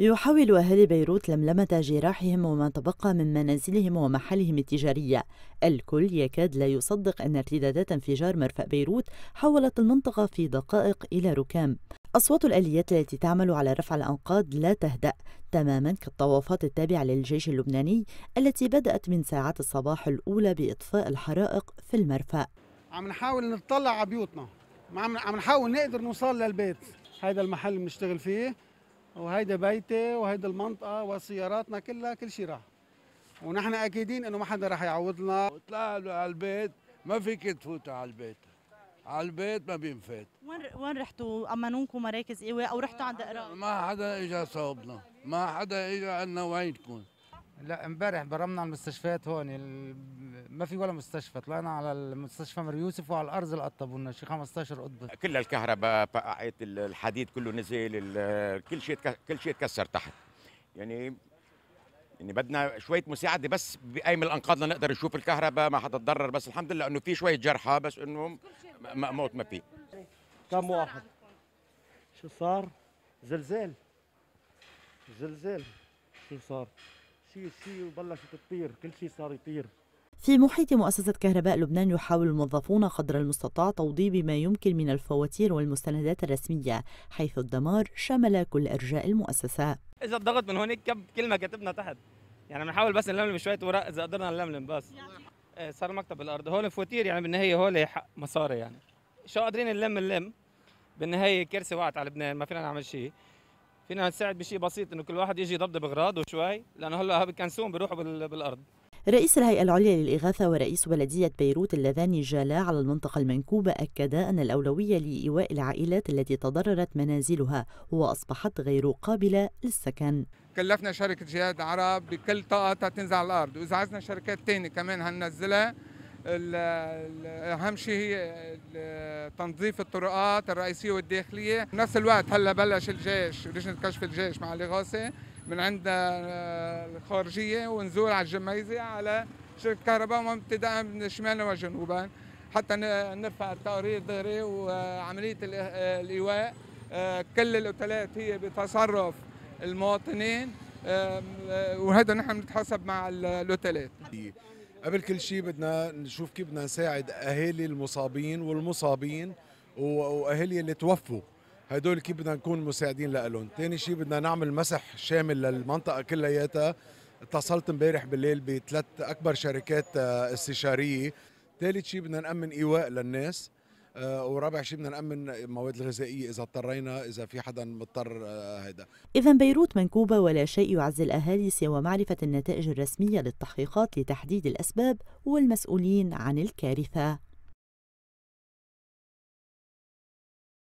يحاول أهالي بيروت لملمة جراحهم وما تبقى من منازلهم ومحالهم التجارية الكل يكاد لا يصدق أن ارتدادات انفجار مرفأ بيروت حولت المنطقة في دقائق إلى ركام أصوات الآليات التي تعمل على رفع الأنقاض لا تهدأ تماما كالطوافات التابعة للجيش اللبناني التي بدأت من ساعات الصباح الأولى بإطفاء الحرائق في المرفأ عم نحاول نطلع على بيوتنا عم نحاول نقدر نوصل للبيت هذا المحل اللي بنشتغل فيه وهيدا بيتي وهيدا المنطقه وسياراتنا كلها كل شيء راح ونحن اكيدين انه ما حدا راح يعوض لنا طلعنا على البيت ما فيك تفوت على البيت على البيت ما بينفات وين وين رحتوا امنونكم مراكز ايواء او رحتوا عند قراء ما حدا اجى صوبنا ما حدا اجى عندنا وين تكون لا امبارح برمنا على المستشفيات هون ما في ولا مستشفى طلعنا على المستشفى مر يوسف وعلى الارز لنا شي 15 قطب كل الكهرباء بقعت الحديد كله نزل كل شيء كل شيء تكسر تحت يعني يعني بدنا شويه مساعده بس من الانقاض لنقدر نشوف الكهرباء ما حدا تضرر بس الحمد لله انه في شويه جرحى بس انه موت ما في كم واحد شو صار زلزال زلزال شو صار شيء شيء وبلشت تطير كل شيء صار يطير في محيط مؤسسة كهرباء لبنان يحاول الموظفون قدر المستطاع توضيب ما يمكن من الفواتير والمستندات الرسمية حيث الدمار شمل كل أرجاء المؤسسة إذا الضغط من هونيك كب ما كتبنا تحت يعني بنحاول بس نلملم شوية ورق إذا قدرنا نلملم بس إيه، صار مكتب الأرض هول فواتير يعني بالنهاية هول حق مصاري يعني شو قادرين نلم نلم بالنهاية كرسي وقعت على لبنان ما فينا نعمل شيء فينا نساعد بشيء بسيط انه كل واحد يجي يضبط بغراضه وشوي لانه هلا الكنسون بيروحوا بالارض رئيس الهيئة العليا للإغاثة ورئيس بلدية بيروت اللذان جالا على المنطقة المنكوبة أكدا أن الأولوية لإيواء العائلات التي تضررت منازلها وأصبحت غير قابلة للسكن كلفنا شركة جهاد عرب بكل طاقتها تنزل على الأرض وإذا عزنا شركات تانية كمان هننزلها اهم شيء هي تنظيف الطرقات الرئيسيه والداخليه بنفس الوقت هلا بلش الجيش لجنه كشف الجيش مع الاغاثه من عندنا آه، الخارجيه ونزور على الجميزه على شركه كهرباء وابتداء من شمالنا وجنوبا حتى نرفع التقرير الظهري وعمليه الايواء آه، كل الاوتيلات هي بتصرف المواطنين آه، وهذا نحن بنتحاسب مع الاوتيلات قبل كل شيء بدنا نشوف كيف بدنا نساعد اهالي المصابين والمصابين واهالي اللي توفوا هدول كيف بدنا نكون مساعدين لهم ثاني شيء بدنا نعمل مسح شامل للمنطقه كلياتها اتصلت امبارح بالليل بثلاث اكبر شركات آه، استشاريه ثالث شيء بدنا نامن ايواء للناس آه، ورابع شيء بدنا نامن المواد الغذائيه اذا اضطرينا اذا في حدا مضطر هذا آه، اذا بيروت منكوبه ولا شيء يعزي الاهالي سوى معرفه النتائج الرسميه للتحقيقات لتحديد الاسباب والمسؤولين عن الكارثه